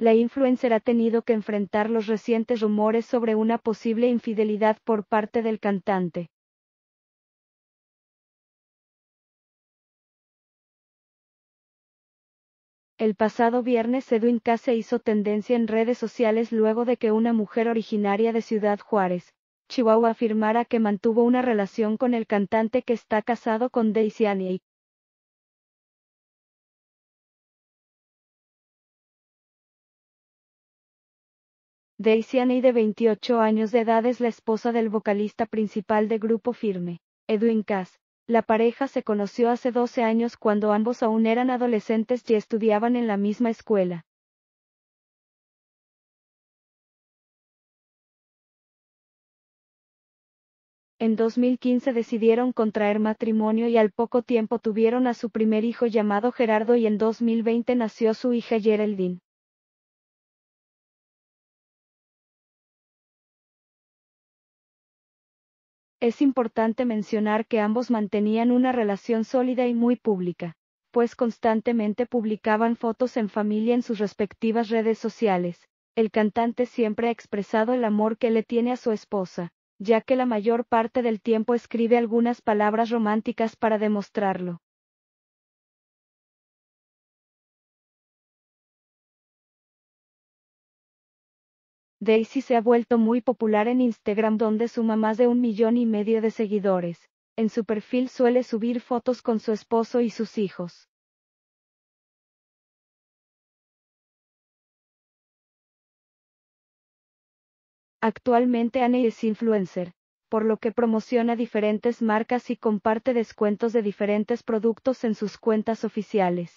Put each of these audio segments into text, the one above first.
la influencer ha tenido que enfrentar los recientes rumores sobre una posible infidelidad por parte del cantante. El pasado viernes Edwin K. se hizo tendencia en redes sociales luego de que una mujer originaria de Ciudad Juárez, Chihuahua afirmara que mantuvo una relación con el cantante que está casado con Daisy Daisy de 28 años de edad es la esposa del vocalista principal de Grupo Firme, Edwin Cass. La pareja se conoció hace 12 años cuando ambos aún eran adolescentes y estudiaban en la misma escuela. En 2015 decidieron contraer matrimonio y al poco tiempo tuvieron a su primer hijo llamado Gerardo y en 2020 nació su hija Geraldine. Es importante mencionar que ambos mantenían una relación sólida y muy pública, pues constantemente publicaban fotos en familia en sus respectivas redes sociales. El cantante siempre ha expresado el amor que le tiene a su esposa, ya que la mayor parte del tiempo escribe algunas palabras románticas para demostrarlo. Daisy se ha vuelto muy popular en Instagram donde suma más de un millón y medio de seguidores. En su perfil suele subir fotos con su esposo y sus hijos. Actualmente Annie es influencer, por lo que promociona diferentes marcas y comparte descuentos de diferentes productos en sus cuentas oficiales.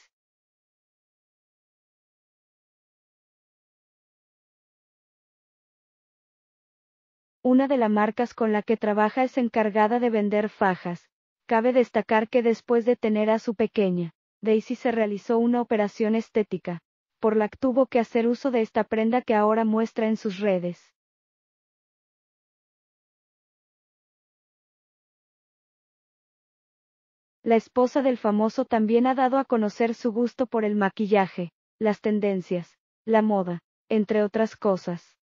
Una de las marcas con la que trabaja es encargada de vender fajas. Cabe destacar que después de tener a su pequeña, Daisy se realizó una operación estética, por la que tuvo que hacer uso de esta prenda que ahora muestra en sus redes. La esposa del famoso también ha dado a conocer su gusto por el maquillaje, las tendencias, la moda, entre otras cosas.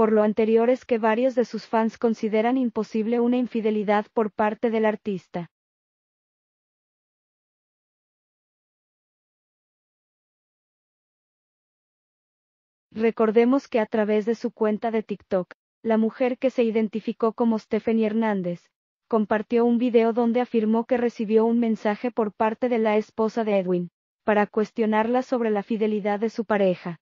por lo anterior es que varios de sus fans consideran imposible una infidelidad por parte del artista. Recordemos que a través de su cuenta de TikTok, la mujer que se identificó como Stephanie Hernández, compartió un video donde afirmó que recibió un mensaje por parte de la esposa de Edwin, para cuestionarla sobre la fidelidad de su pareja.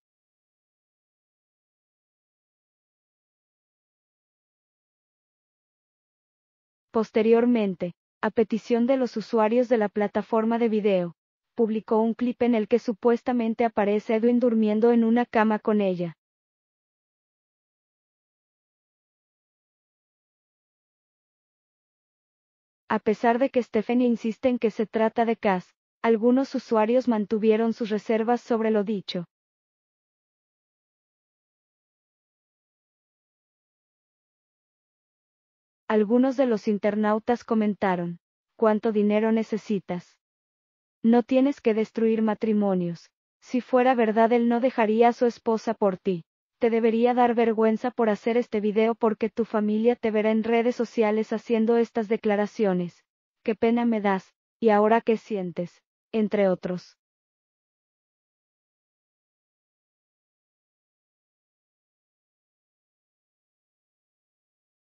Posteriormente, a petición de los usuarios de la plataforma de video, publicó un clip en el que supuestamente aparece Edwin durmiendo en una cama con ella. A pesar de que Stephanie insiste en que se trata de Cass, algunos usuarios mantuvieron sus reservas sobre lo dicho, Algunos de los internautas comentaron, ¿cuánto dinero necesitas? No tienes que destruir matrimonios. Si fuera verdad él no dejaría a su esposa por ti. Te debería dar vergüenza por hacer este video porque tu familia te verá en redes sociales haciendo estas declaraciones. Qué pena me das, y ahora qué sientes, entre otros.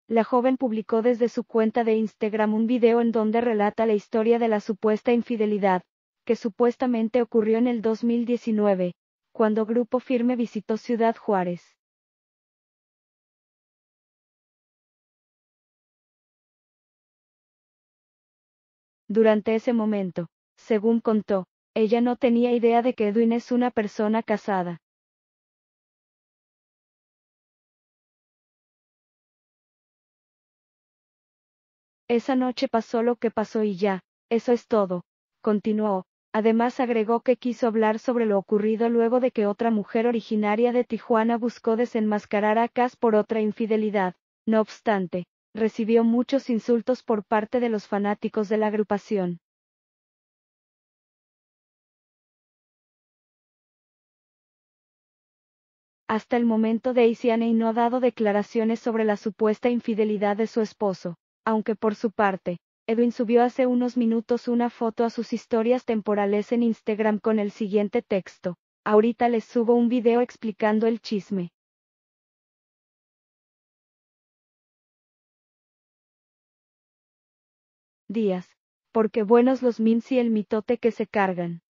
la joven publicó desde su cuenta de Instagram un video en donde relata la historia de la supuesta infidelidad, que supuestamente ocurrió en el 2019, cuando Grupo Firme visitó Ciudad Juárez. Durante ese momento, según contó, ella no tenía idea de que Edwin es una persona casada. Esa noche pasó lo que pasó y ya, eso es todo, continuó. Además agregó que quiso hablar sobre lo ocurrido luego de que otra mujer originaria de Tijuana buscó desenmascarar a Cass por otra infidelidad. No obstante, recibió muchos insultos por parte de los fanáticos de la agrupación. Hasta el momento Daisy Anne no ha dado declaraciones sobre la supuesta infidelidad de su esposo aunque por su parte, Edwin subió hace unos minutos una foto a sus historias temporales en Instagram con el siguiente texto. Ahorita les subo un video explicando el chisme. Días. Porque buenos los mints y el mitote que se cargan.